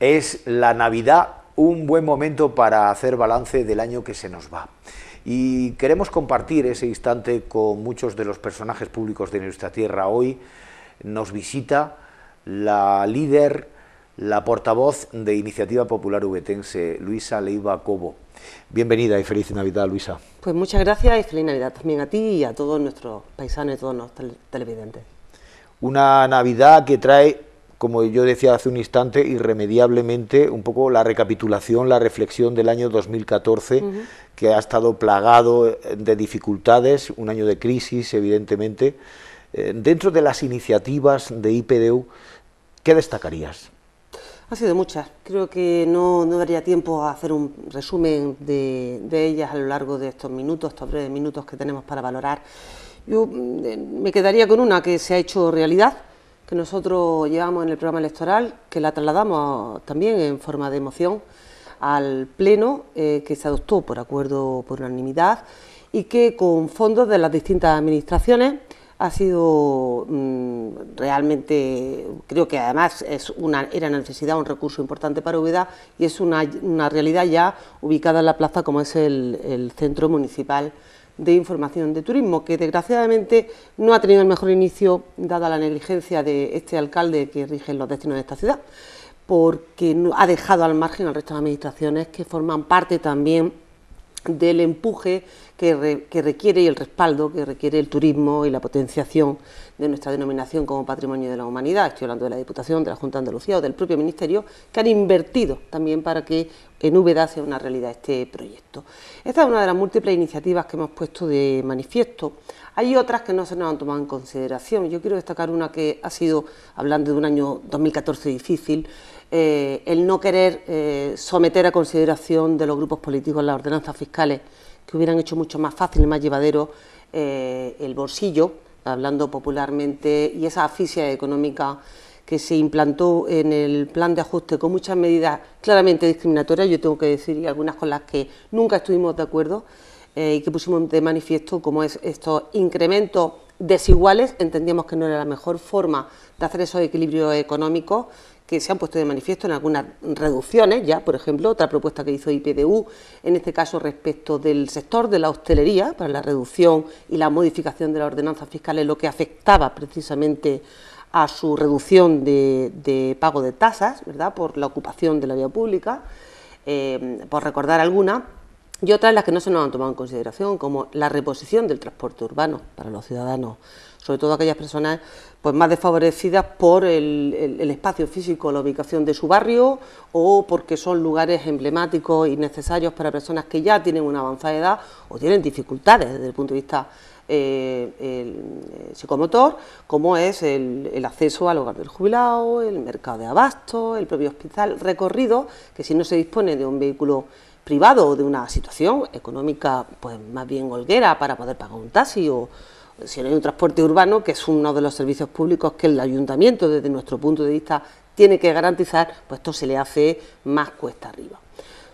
Es la Navidad un buen momento para hacer balance del año que se nos va. Y queremos compartir ese instante con muchos de los personajes públicos de nuestra tierra. Hoy nos visita la líder la portavoz de Iniciativa Popular Ubetense, Luisa Leiva Cobo. Bienvenida y feliz Navidad, Luisa. Pues muchas gracias y feliz Navidad también a ti y a todos nuestros paisanos y todos los televidentes. Una Navidad que trae, como yo decía hace un instante, irremediablemente un poco la recapitulación, la reflexión del año 2014, que ha estado plagado eh, de dificultades, un año de crisis, evidentemente. Eh, dentro de las iniciativas de IPDU, ¿qué destacarías? Ha sido muchas. Creo que no, daría tiempo a hacer un resumen de, ellas a lo largo de estos minutos, estos breves minutos que tenemos para valorar. Yo mm, eh, me quedaría con una que se ha hecho realidad, que nosotros llevamos en el programa electoral, que la trasladamos también en forma de moción al Pleno, eh, que se adoptó por acuerdo por unanimidad y que con fondos de las distintas administraciones ha sido mm, realmente, creo que además es una, era una necesidad, un recurso importante para Ubeda y es una, realidad ya ubicada en la plaza como es el, el Centro Municipal de Información de Turismo, que desgraciadamente no ha tenido el mejor inicio dada la negligencia de este alcalde que rige los destinos de esta ciudad, porque ha dejado al margen al resto de administraciones que forman parte también del empuje que, requiere y el respaldo que requiere el turismo y la potenciación de nuestra denominación como patrimonio de la humanidad. Estoy hablando de la Diputación, de la Junta de Andalucía o del propio Ministerio, que han invertido también para que en Úbeda sea una realidad este proyecto. Esta es una de las múltiples iniciativas que hemos puesto de manifiesto. Hay otras que no se nos han tomado en consideración. Yo quiero destacar una que ha sido, hablando de un año 2014 difícil, eh, el no querer eh, someter a consideración de los grupos políticos las ordenanzas fiscales, que hubieran hecho mucho más fácil y más llevadero eh, el bolsillo, hablando popularmente, y esa asfixia económica que se implantó en el plan de ajuste con muchas medidas claramente discriminatorias, yo tengo que decir, y algunas con las que nunca estuvimos de acuerdo y que pusimos de manifiesto, como es estos incrementos desiguales, entendíamos que no era la mejor forma de hacer esos equilibrios económicos que se han puesto de manifiesto en algunas reducciones, ya por ejemplo, otra propuesta que hizo IPDU, en este caso respecto del sector de la hostelería, para la reducción y la modificación de la ordenanza fiscal, fiscales, lo que afectaba precisamente a su reducción de, pago de tasas, ¿verdad?, por la ocupación de la vía pública, eh, por recordar alguna, y otras las que no se nos han tomado en consideración, como la reposición del transporte urbano para los ciudadanos sobre todo aquellas personas pues más desfavorecidas por el, espacio físico, la ubicación de su barrio o porque son lugares emblemáticos y necesarios para personas que ya tienen una avanzada edad o tienen dificultades desde el punto de vista eh, eh, psicomotor, como es el, acceso al hogar del jubilado, el mercado de abasto, el propio hospital, recorrido, que si no se dispone de un vehículo privado o de una situación económica pues más bien holguera para poder pagar un taxi o si no hay un transporte urbano, que es uno de los servicios públicos que el ayuntamiento, desde nuestro punto de vista, tiene que garantizar, pues esto se le hace más cuesta arriba.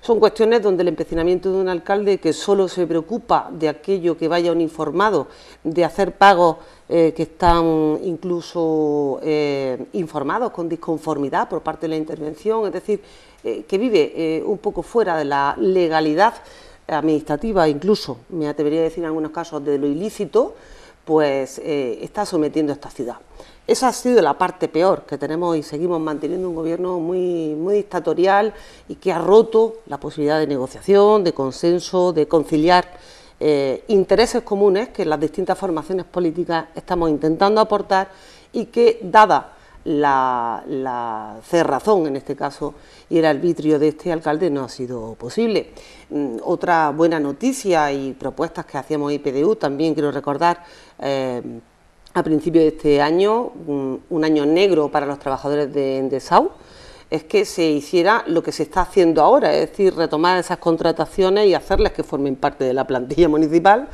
Son cuestiones donde el empecinamiento de un alcalde que solo se preocupa de aquello que vaya un informado, de hacer pagos eh, que están incluso eh, informados con disconformidad por parte de la intervención, es decir, eh, que vive un poco fuera de la legalidad administrativa, incluso me atrevería a decir en algunos casos de lo ilícito, pues eh, está sometiendo a esta ciudad. Esa ha sido la parte peor que tenemos y seguimos manteniendo un gobierno muy, muy dictatorial y que ha roto la posibilidad de negociación, de consenso, de conciliar eh, intereses comunes que las distintas formaciones políticas estamos intentando aportar y que, dada la, cerrazón, en este caso, y el arbitrio de este alcalde no ha sido posible. Mm, otra buena noticia y propuestas que hacíamos IPDU, también quiero recordar, eh, a principios de este año, mm, un año negro para los trabajadores de Endesau, es que se hiciera lo que se está haciendo ahora, es decir, retomar esas contrataciones y hacerlas que formen parte de la plantilla municipal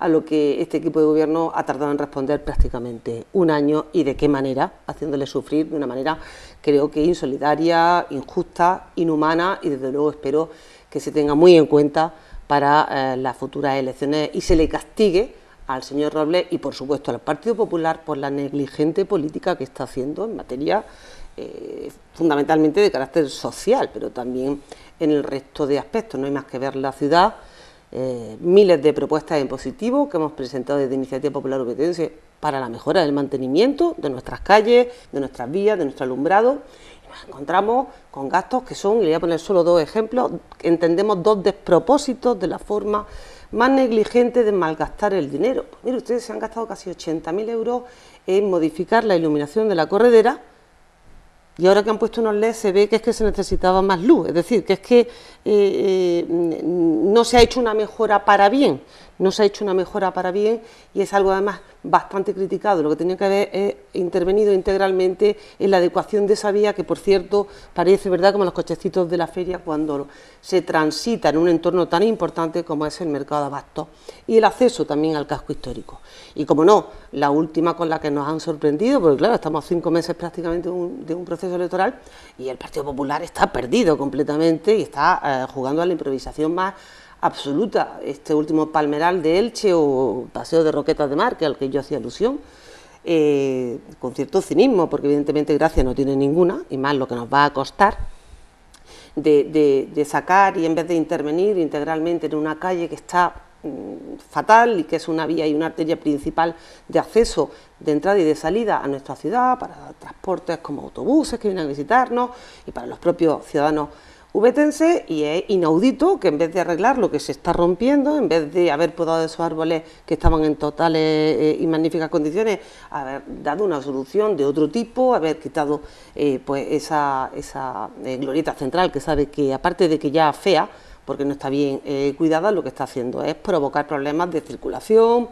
a lo que este equipo de gobierno ha tardado en responder prácticamente un año y de qué manera, haciéndole sufrir de una manera creo que insolidaria, injusta, inhumana y desde luego espero que se tenga muy en cuenta para eh, las futuras elecciones y se le castigue al señor Robles y por supuesto al Partido Popular por la negligente política que está haciendo en materia eh, fundamentalmente de carácter social, pero también en el resto de aspectos. No hay más que ver la ciudad eh, miles de propuestas en positivo que hemos presentado desde Iniciativa Popular Obediencia para la mejora del mantenimiento de nuestras calles, de nuestras vías, de nuestro alumbrado. nos encontramos con gastos que son, y le voy a poner solo dos ejemplos, entendemos dos despropósitos de la forma más negligente de malgastar el dinero. ustedes se han gastado casi 80.000 euros en modificar la iluminación de la corredera y ahora que han puesto unos LED se ve que es que se necesitaba más luz, es decir, que es que eh, eh, no se ha hecho una mejora para bien, no se ha hecho una mejora para bien y es algo además bastante criticado. Lo que tenía que haber eh, intervenido integralmente en la adecuación de esa vía, que por cierto parece verdad como los cochecitos de la feria cuando se transita en un entorno tan importante como es el mercado de abasto y el acceso también al casco histórico. Y como no, la última con la que nos han sorprendido, porque claro, estamos a cinco meses prácticamente de un, proceso electoral y el Partido Popular está perdido completamente y está eh, jugando a la improvisación más absoluta. Este último Palmeral de Elche o Paseo de Roquetas de Mar, que al que yo hacía alusión, eh, con cierto cinismo, porque evidentemente gracia no tiene ninguna, y más lo que nos va a costar, de, sacar y en vez de intervenir integralmente en una calle que está mm, fatal y que es una vía y una arteria principal de acceso, de entrada y de salida a nuestra ciudad, para transportes como autobuses que vienen a visitarnos y para los propios ciudadanos VTense y es inaudito que en vez de arreglar lo que se está rompiendo, en vez de haber podado esos árboles que estaban en totales eh, y magníficas condiciones, haber dado una solución de otro tipo, haber quitado eh, pues esa, esa eh, glorieta central que sabe que aparte de que ya fea, porque no está bien cuidada, lo que está haciendo es provocar problemas de circulación,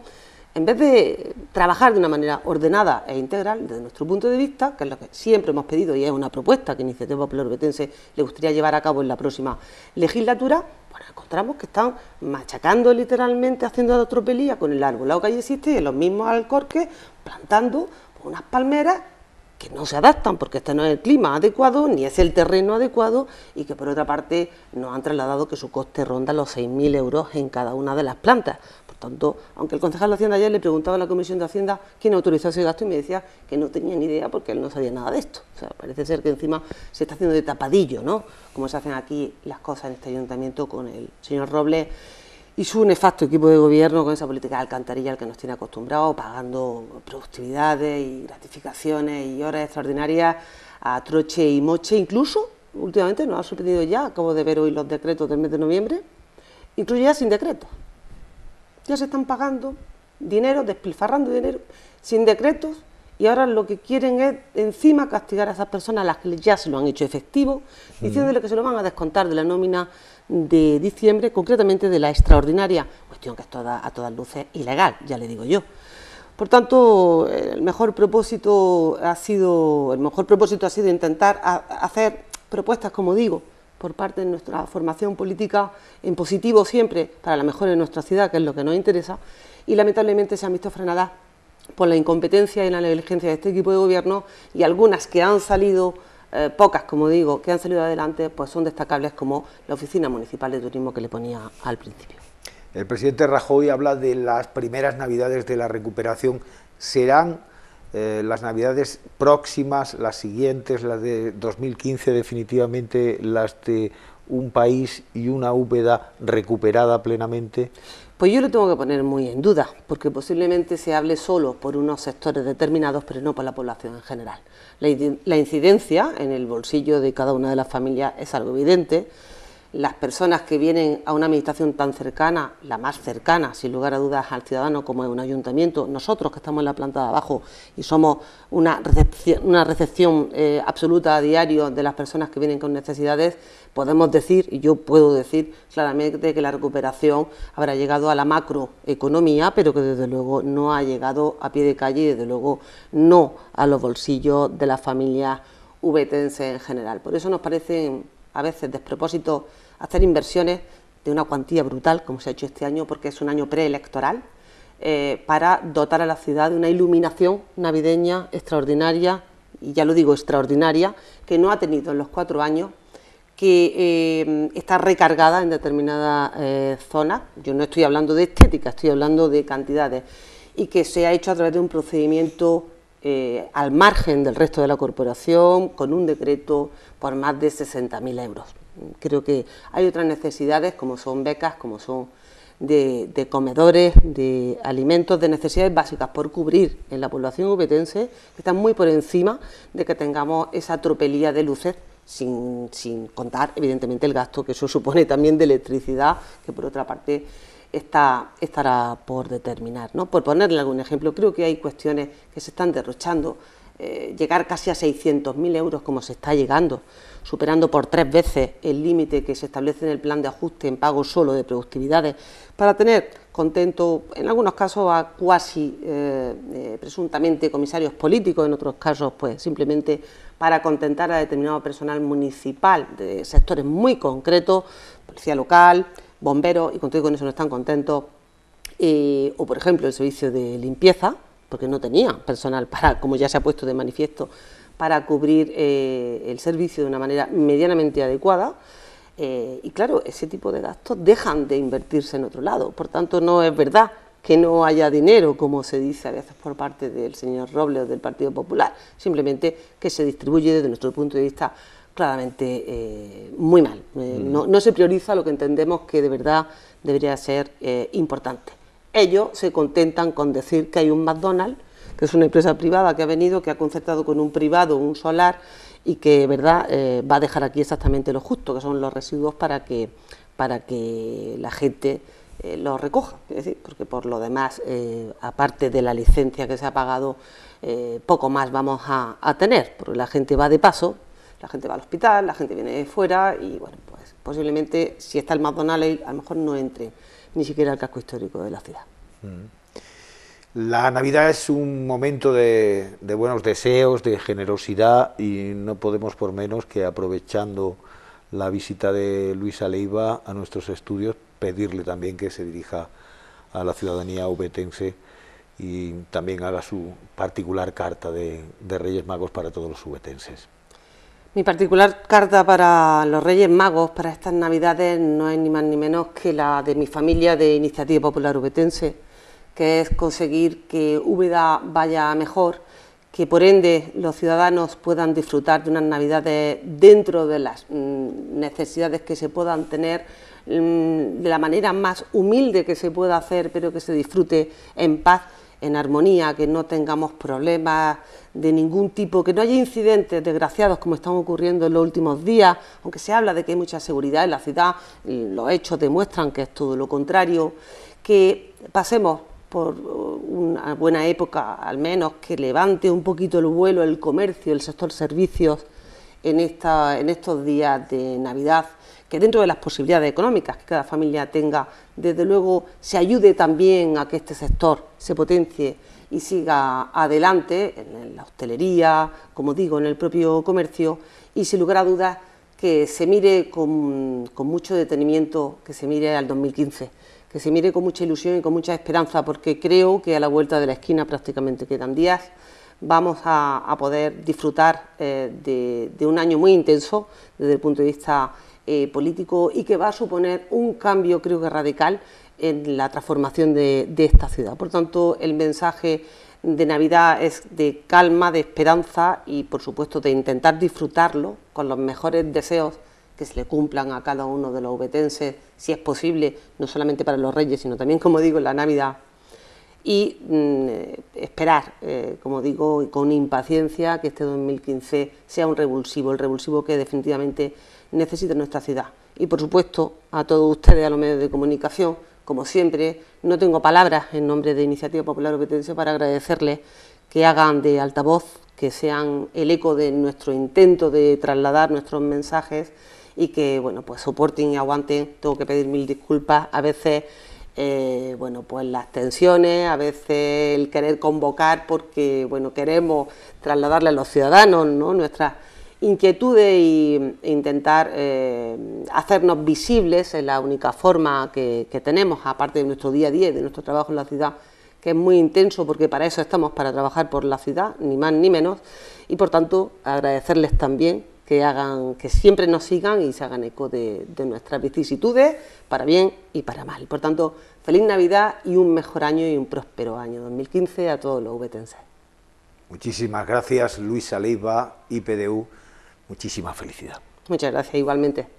en vez de trabajar de una manera ordenada e integral desde nuestro punto de vista, que es lo que siempre hemos pedido y es una propuesta que Iniciativa Popular le gustaría llevar a cabo en la próxima legislatura, ...bueno, encontramos que están machacando literalmente, haciendo atropelía con el arbolado que ahí existe y en los mismos alcorques plantando unas palmeras que no se adaptan porque este no es el clima adecuado ni es el terreno adecuado y que por otra parte nos han trasladado que su coste ronda los 6.000 euros en cada una de las plantas tanto, aunque el concejal de Hacienda ayer le preguntaba a la Comisión de Hacienda quién autorizó ese gasto y me decía que no tenía ni idea porque él no sabía nada de esto. O sea, parece ser que encima se está haciendo de tapadillo, ¿no? Como se hacen aquí las cosas en este ayuntamiento con el señor Robles y su nefasto equipo de gobierno con esa política de alcantarilla al que nos tiene acostumbrados, pagando productividades y gratificaciones y horas extraordinarias a troche y moche, incluso últimamente nos ha sorprendido ya, acabo de ver hoy los decretos del mes de noviembre, incluso ya sin decreto ya se están pagando dinero, despilfarrando dinero, sin decretos, y ahora lo que quieren es encima castigar a esas personas a las que ya se lo han hecho efectivo, diciéndole que se lo van a descontar de la nómina de diciembre, concretamente de la extraordinaria, cuestión que es a todas luces ilegal, ya le digo yo. Por tanto, el mejor propósito ha sido, el mejor propósito ha sido intentar hacer propuestas, como digo, por parte de nuestra formación política en positivo siempre para la mejora de nuestra ciudad, que es lo que nos interesa, y lamentablemente se han visto frenadas por la incompetencia y la negligencia de este equipo de gobierno y algunas que han salido, eh, pocas como digo, que han salido adelante, pues son destacables como la Oficina Municipal de Turismo que le ponía al principio. El presidente Rajoy habla de las primeras navidades de la recuperación. ¿Serán eh, las navidades próximas, las siguientes, las de 2015 definitivamente, las de un país y una Úbeda recuperada plenamente? Pues yo lo tengo que poner muy en duda, porque posiblemente se hable solo por unos sectores determinados, pero no por la población en general. la incidencia en el bolsillo de cada una de las familias es algo evidente, las personas que vienen a una administración tan cercana, la más cercana, sin lugar a dudas, al ciudadano como es un ayuntamiento, nosotros que estamos en la planta de abajo y somos una recepción, una recepción eh, absoluta a diario de las personas que vienen con necesidades, podemos decir, y yo puedo decir claramente, que la recuperación habrá llegado a la macroeconomía, pero que desde luego no ha llegado a pie de calle y desde luego no a los bolsillos de las familias vetenses e en general. Por eso nos parecen a veces despropósito hacer inversiones de una cuantía brutal, como se ha hecho este año, porque es un año preelectoral, eh, para dotar a la ciudad de una iluminación navideña extraordinaria, y ya lo digo extraordinaria, que no ha tenido en los cuatro años, que eh, está recargada en determinada eh, zonas, yo no estoy hablando de estética, estoy hablando de cantidades, y que se ha hecho a través de un procedimiento eh, al margen del resto de la corporación con un decreto por más de 60.000 euros. Creo que hay otras necesidades como son becas, como son de, comedores, de alimentos, de necesidades básicas por cubrir en la población ubetense, que están muy por encima de que tengamos esa tropelía de luces, sin, sin contar, evidentemente, el gasto que eso supone también de electricidad, que por otra parte está, estará por determinar. ¿no? Por ponerle algún ejemplo, creo que hay cuestiones que se están derrochando. Eh, llegar casi a 600.000 euros como se está llegando, superando por tres veces el límite que se establece en el plan de ajuste en pago solo de productividades, para tener contento, en algunos casos, a cuasi eh, eh, presuntamente comisarios políticos, en otros casos, pues simplemente para contentar a determinado personal municipal de sectores muy concretos, policía local, bomberos, y contigo con eso no están contentos, o por ejemplo el servicio de limpieza, porque no tenía personal para, como ya se ha puesto de manifiesto, para cubrir eh, el servicio de una manera medianamente adecuada. Eh, y claro, ese tipo de gastos dejan de invertirse en otro lado. Por tanto, no es verdad que no haya dinero, como se dice a veces por parte del señor Robles o del Partido Popular. Simplemente que se distribuye desde nuestro punto de vista claramente eh, muy mal. Eh, mm. no, se prioriza lo que entendemos que de verdad debería ser eh, importante. Ellos se contentan con decir que hay un McDonald's, que es una empresa privada que ha venido, que ha concertado con un privado un solar y que verdad va a dejar aquí exactamente lo justo, que son los residuos para que, para que la gente los recoja. Es decir, porque por lo demás, aparte de la licencia que se ha pagado, poco más vamos a tener, porque la gente va de paso la gente va al hospital, la gente viene de fuera y, bueno, pues posiblemente si está el McDonald's, a lo mejor no entre ni siquiera al casco histórico de la ciudad. Mm. La Navidad es un momento de, buenos deseos, de generosidad y no podemos por menos que aprovechando la visita de Luisa Leiva a nuestros estudios, pedirle también que se dirija a la ciudadanía ubetense y también haga su particular carta de, de Reyes Magos para todos los ubetenses. Mi particular carta para los Reyes Magos, para estas Navidades, no es ni más ni menos que la de mi familia de Iniciativa Popular Ubetense, que es conseguir que Úbeda vaya mejor, que por ende los ciudadanos puedan disfrutar de unas Navidades dentro de las mm, necesidades que se puedan tener, mm, de la manera más humilde que se pueda hacer, pero que se disfrute en paz en armonía, que no tengamos problemas de ningún tipo, que no haya incidentes desgraciados como están ocurriendo en los últimos días, aunque se habla de que hay mucha seguridad en la ciudad, los hechos demuestran que es todo lo contrario, que pasemos por una buena época al menos, que levante un poquito el vuelo el comercio, el sector servicios en, esta, en estos días de Navidad que dentro de las posibilidades económicas que cada familia tenga, desde luego se ayude también a que este sector se potencie y siga adelante en la hostelería, como digo, en el propio comercio y sin lugar a dudas que se mire con, mucho detenimiento, que se mire al 2015 que se mire con mucha ilusión y con mucha esperanza, porque creo que a la vuelta de la esquina prácticamente quedan días, vamos a, poder disfrutar eh, de, de, un año muy intenso desde el punto de vista eh, político y que va a suponer un cambio, creo que radical, en la transformación de, esta ciudad. Por tanto, el mensaje de Navidad es de calma, de esperanza y, por supuesto, de intentar disfrutarlo con los mejores deseos que se le cumplan a cada uno de los ubetenses, si es posible, no solamente para los reyes, sino también, como digo, en la Navidad. Y mm, esperar, eh, como digo, con impaciencia que este 2015 sea un revulsivo, el revulsivo que definitivamente necesita nuestra ciudad. Y por supuesto, a todos ustedes, a los medios de comunicación, como siempre, no tengo palabras en nombre de Iniciativa Popular Opetense para agradecerles que hagan de altavoz, que sean el eco de nuestro intento de trasladar nuestros mensajes y que, bueno, pues soporten y aguanten. Tengo que pedir mil disculpas. A veces eh, bueno, pues las tensiones, a veces el querer convocar porque, bueno, queremos trasladarle a los ciudadanos, ¿no? Nuestras inquietudes e intentar eh, hacernos visibles es la única forma que, tenemos, aparte de nuestro día a día y de nuestro trabajo en la ciudad, que es muy intenso porque para eso estamos, para trabajar por la ciudad, ni más ni menos, y por tanto agradecerles también que hagan, que siempre nos sigan y se hagan eco de, nuestras vicisitudes, para bien y para mal. Por tanto, feliz Navidad y un mejor año y un próspero año 2015 a todos los VTNC. Muchísimas gracias, Luis Leiva, IPDU muchísima felicidad. Muchas gracias, igualmente.